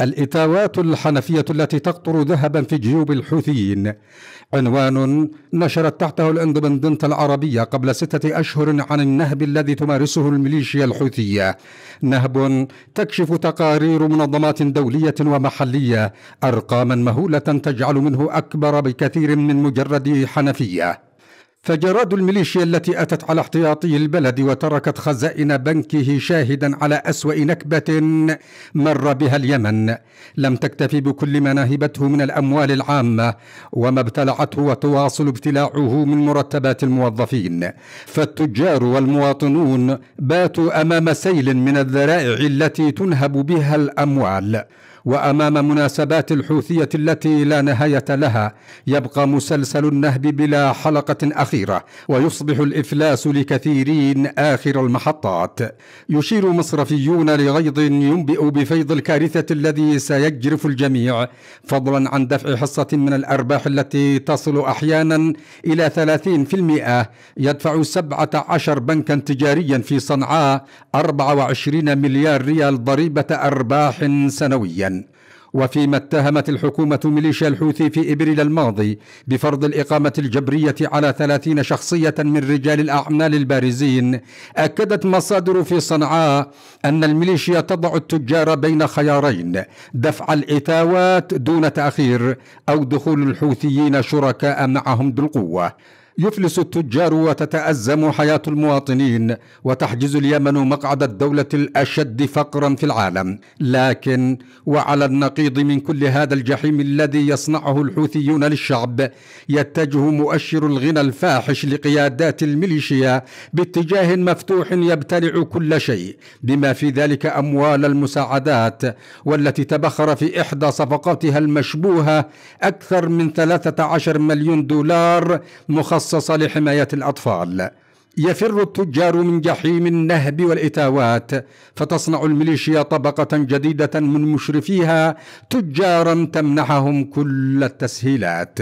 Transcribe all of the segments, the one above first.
الإتاوات الحنفية التي تقطر ذهبا في جيوب الحوثيين عنوان نشرت تحته الاندبندنت العربية قبل ستة أشهر عن النهب الذي تمارسه الميليشيا الحوثية نهب تكشف تقارير منظمات دولية ومحلية أرقاما مهولة تجعل منه أكبر بكثير من مجرد حنفية فجراد الميليشيا التي أتت على احتياطي البلد وتركت خزائن بنكه شاهدا على أسوأ نكبة مر بها اليمن لم تكتفي بكل ما نهبته من الأموال العامة وما ابتلعته وتواصل ابتلاعه من مرتبات الموظفين فالتجار والمواطنون باتوا أمام سيل من الذرائع التي تنهب بها الأموال وامام مناسبات الحوثيه التي لا نهايه لها يبقى مسلسل النهب بلا حلقه اخيره ويصبح الافلاس لكثيرين اخر المحطات يشير مصرفيون لغيظ ينبئ بفيض الكارثه الذي سيجرف الجميع فضلا عن دفع حصه من الارباح التي تصل احيانا الى 30% يدفع 17 بنكا تجاريا في صنعاء 24 مليار ريال ضريبه ارباح سنويا وفيما اتهمت الحكومة ميليشيا الحوثي في إبريل الماضي بفرض الإقامة الجبرية على ثلاثين شخصية من رجال الأعمال البارزين أكدت مصادر في صنعاء أن الميليشيا تضع التجار بين خيارين دفع الإتاوات دون تأخير أو دخول الحوثيين شركاء معهم بالقوة يفلس التجار وتتأزم حياة المواطنين وتحجز اليمن مقعد الدولة الأشد فقرا في العالم لكن وعلى النقيض من كل هذا الجحيم الذي يصنعه الحوثيون للشعب يتجه مؤشر الغنى الفاحش لقيادات الميليشيا باتجاه مفتوح يبتلع كل شيء بما في ذلك أموال المساعدات والتي تبخر في إحدى صفقاتها المشبوهة أكثر من 13 مليون دولار مخصص المخصصة لحماية الأطفال يفر التجار من جحيم النهب والإتاوات فتصنع الميليشيا طبقة جديدة من مشرفيها تجارا تمنحهم كل التسهيلات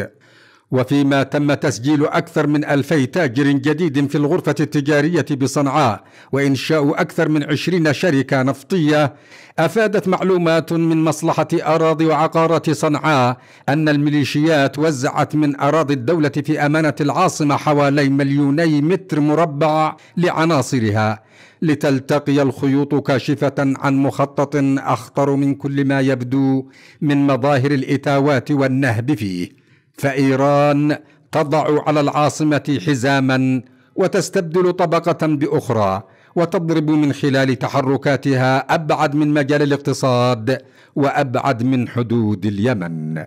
وفيما تم تسجيل أكثر من ألفي تاجر جديد في الغرفة التجارية بصنعاء وإنشاء أكثر من عشرين شركة نفطية أفادت معلومات من مصلحة أراضي وعقارات صنعاء أن الميليشيات وزعت من أراضي الدولة في أمانة العاصمة حوالي مليوني متر مربع لعناصرها لتلتقي الخيوط كاشفة عن مخطط أخطر من كل ما يبدو من مظاهر الإتاوات والنهب فيه فايران تضع على العاصمه حزاما وتستبدل طبقه باخرى وتضرب من خلال تحركاتها ابعد من مجال الاقتصاد وابعد من حدود اليمن